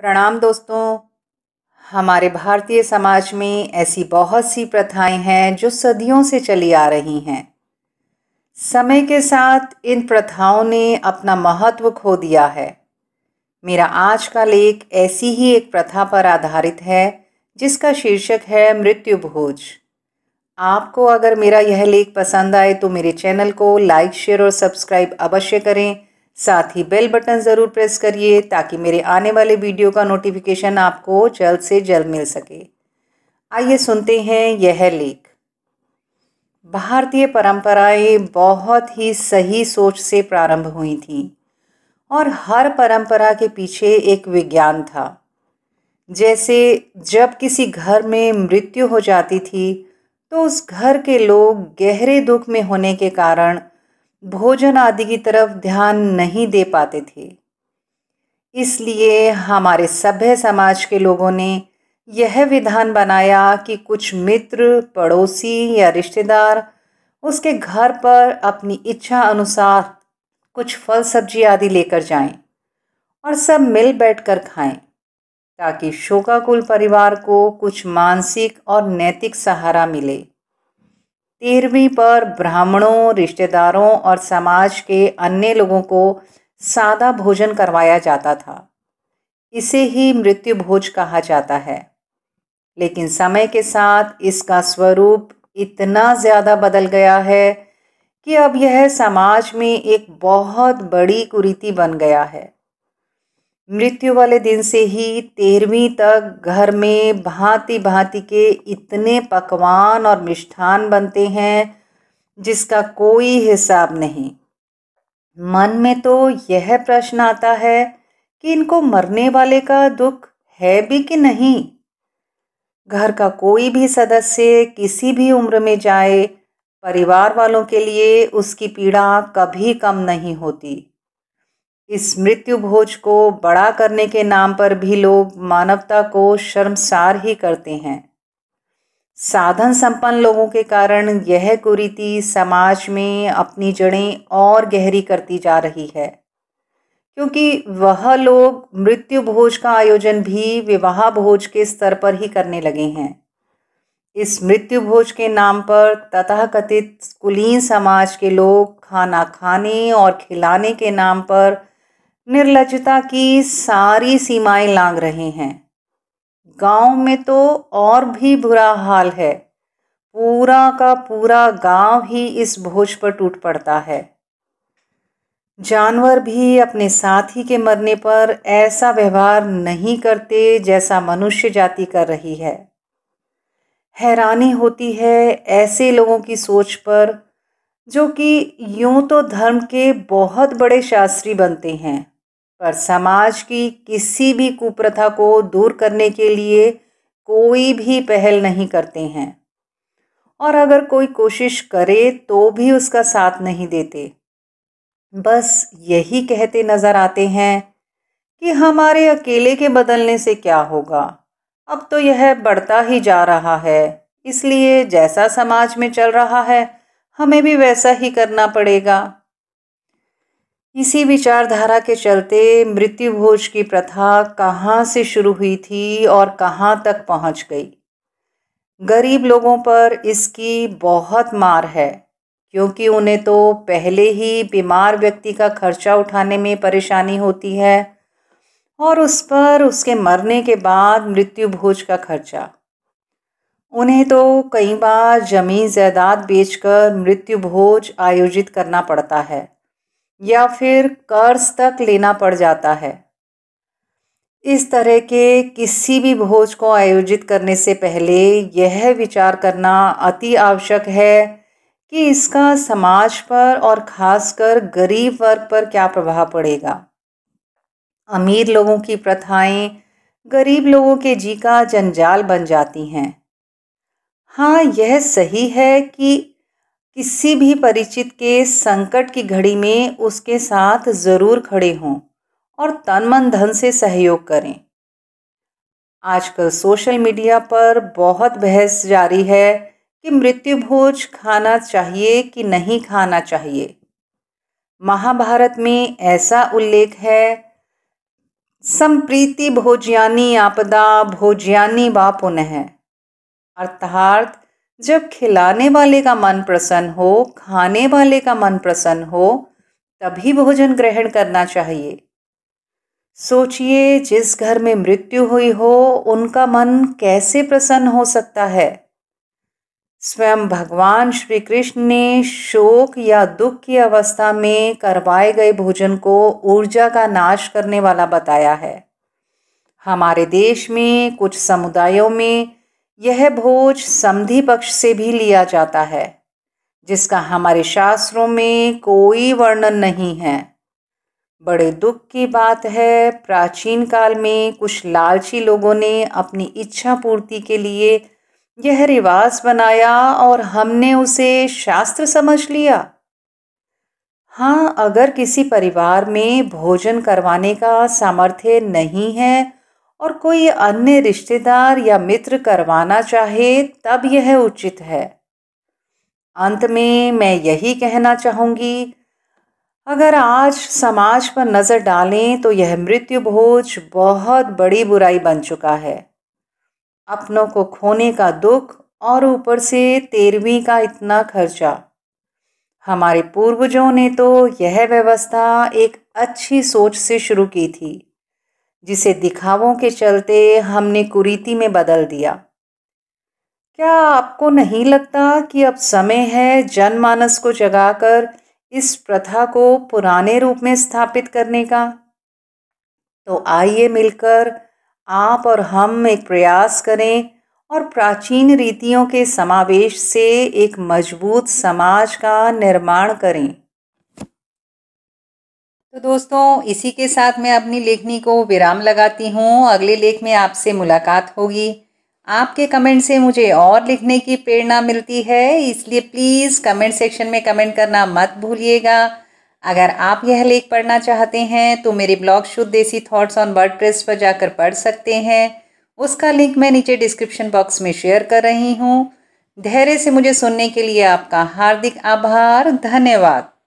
प्रणाम दोस्तों हमारे भारतीय समाज में ऐसी बहुत सी प्रथाएं हैं जो सदियों से चली आ रही हैं समय के साथ इन प्रथाओं ने अपना महत्व खो दिया है मेरा आज का लेख ऐसी ही एक प्रथा पर आधारित है जिसका शीर्षक है मृत्यु भोज आपको अगर मेरा यह लेख पसंद आए तो मेरे चैनल को लाइक शेयर और सब्सक्राइब अवश्य करें साथ ही बेल बटन ज़रूर प्रेस करिए ताकि मेरे आने वाले वीडियो का नोटिफिकेशन आपको जल्द से जल्द मिल सके आइए सुनते हैं यह लेख भारतीय परंपराएं बहुत ही सही सोच से प्रारंभ हुई थीं और हर परंपरा के पीछे एक विज्ञान था जैसे जब किसी घर में मृत्यु हो जाती थी तो उस घर के लोग गहरे दुख में होने के कारण भोजन आदि की तरफ ध्यान नहीं दे पाते थे इसलिए हमारे सभ्य समाज के लोगों ने यह विधान बनाया कि कुछ मित्र पड़ोसी या रिश्तेदार उसके घर पर अपनी इच्छा अनुसार कुछ फल सब्जी आदि लेकर जाएं और सब मिल बैठ कर खाएँ ताकि शोकाकुल परिवार को कुछ मानसिक और नैतिक सहारा मिले तेरहवीं पर ब्राह्मणों रिश्तेदारों और समाज के अन्य लोगों को सादा भोजन करवाया जाता था इसे ही मृत्यु भोज कहा जाता है लेकिन समय के साथ इसका स्वरूप इतना ज़्यादा बदल गया है कि अब यह समाज में एक बहुत बड़ी कुरीति बन गया है मृत्यु वाले दिन से ही तेरहवीं तक घर में भांति भांति के इतने पकवान और मिष्ठान बनते हैं जिसका कोई हिसाब नहीं मन में तो यह प्रश्न आता है कि इनको मरने वाले का दुख है भी कि नहीं घर का कोई भी सदस्य किसी भी उम्र में जाए परिवार वालों के लिए उसकी पीड़ा कभी कम नहीं होती इस मृत्यु भोज को बड़ा करने के नाम पर भी लोग मानवता को शर्मसार ही करते हैं साधन संपन्न लोगों के कारण यह कुरीति समाज में अपनी जड़ें और गहरी करती जा रही है क्योंकि वह लोग मृत्यु भोज का आयोजन भी विवाह भोज के स्तर पर ही करने लगे हैं इस मृत्यु भोज के नाम पर तथाकथित कुलीन समाज के लोग खाना खाने और खिलाने के नाम पर निर्लजता की सारी सीमाएं लांग रहे हैं गांव में तो और भी बुरा हाल है पूरा का पूरा गांव ही इस भोज पर टूट पड़ता है जानवर भी अपने साथी के मरने पर ऐसा व्यवहार नहीं करते जैसा मनुष्य जाति कर रही है हैरानी होती है ऐसे लोगों की सोच पर जो कि यूं तो धर्म के बहुत बड़े शास्त्री बनते हैं पर समाज की किसी भी कुप्रथा को दूर करने के लिए कोई भी पहल नहीं करते हैं और अगर कोई कोशिश करे तो भी उसका साथ नहीं देते बस यही कहते नज़र आते हैं कि हमारे अकेले के बदलने से क्या होगा अब तो यह बढ़ता ही जा रहा है इसलिए जैसा समाज में चल रहा है हमें भी वैसा ही करना पड़ेगा इसी विचारधारा के चलते मृत्यु भोज की प्रथा कहाँ से शुरू हुई थी और कहाँ तक पहुँच गई गरीब लोगों पर इसकी बहुत मार है क्योंकि उन्हें तो पहले ही बीमार व्यक्ति का खर्चा उठाने में परेशानी होती है और उस पर उसके मरने के बाद मृत्यु भोज का खर्चा उन्हें तो कई बार ज़मीन जायदाद बेचकर मृत्यु भोज आयोजित करना पड़ता है या फिर कर्ज तक लेना पड़ जाता है इस तरह के किसी भी भोज को आयोजित करने से पहले यह विचार करना अति आवश्यक है कि इसका समाज पर और खासकर गरीब वर्ग पर क्या प्रभाव पड़ेगा अमीर लोगों की प्रथाएं गरीब लोगों के जी का जंजाल बन जाती हैं हाँ यह सही है कि किसी भी परिचित के संकट की घड़ी में उसके साथ ज़रूर खड़े हों और तन मन धन से सहयोग करें आजकल सोशल मीडिया पर बहुत बहस जारी है कि मृत्यु भोज खाना चाहिए कि नहीं खाना चाहिए महाभारत में ऐसा उल्लेख है संप्रीति भोजयानी आपदा भोजयानी बा पुनः अर्थात जब खिलाने वाले का मन प्रसन्न हो खाने वाले का मन प्रसन्न हो तभी भोजन ग्रहण करना चाहिए सोचिए जिस घर में मृत्यु हुई हो उनका मन कैसे प्रसन्न हो सकता है स्वयं भगवान श्री कृष्ण ने शोक या दुख की अवस्था में करवाए गए भोजन को ऊर्जा का नाश करने वाला बताया है हमारे देश में कुछ समुदायों में यह भोज समधि पक्ष से भी लिया जाता है जिसका हमारे शास्त्रों में कोई वर्णन नहीं है बड़े दुख की बात है प्राचीन काल में कुछ लालची लोगों ने अपनी इच्छा पूर्ति के लिए यह रिवाज बनाया और हमने उसे शास्त्र समझ लिया हाँ अगर किसी परिवार में भोजन करवाने का सामर्थ्य नहीं है और कोई अन्य रिश्तेदार या मित्र करवाना चाहे तब यह उचित है अंत में मैं यही कहना चाहूँगी अगर आज समाज पर नज़र डालें तो यह मृत्यु भोज बहुत बड़ी बुराई बन चुका है अपनों को खोने का दुख और ऊपर से तेरहवीं का इतना खर्चा हमारे पूर्वजों ने तो यह व्यवस्था एक अच्छी सोच से शुरू की थी जिसे दिखावों के चलते हमने कुरीति में बदल दिया क्या आपको नहीं लगता कि अब समय है जनमानस को जगाकर इस प्रथा को पुराने रूप में स्थापित करने का तो आइए मिलकर आप और हम एक प्रयास करें और प्राचीन रीतियों के समावेश से एक मजबूत समाज का निर्माण करें तो दोस्तों इसी के साथ मैं अपनी लेखनी को विराम लगाती हूँ अगले लेख में आपसे मुलाकात होगी आपके कमेंट से मुझे और लिखने की प्रेरणा मिलती है इसलिए प्लीज़ कमेंट सेक्शन में कमेंट करना मत भूलिएगा अगर आप यह लेख पढ़ना चाहते हैं तो मेरे ब्लॉग शुद्ध देसी थॉट्स ऑन वर्ड प्रेस पर जाकर पढ़ सकते हैं उसका लिंक मैं नीचे डिस्क्रिप्शन बॉक्स में शेयर कर रही हूँ धैर्य से मुझे सुनने के लिए आपका हार्दिक आभार धन्यवाद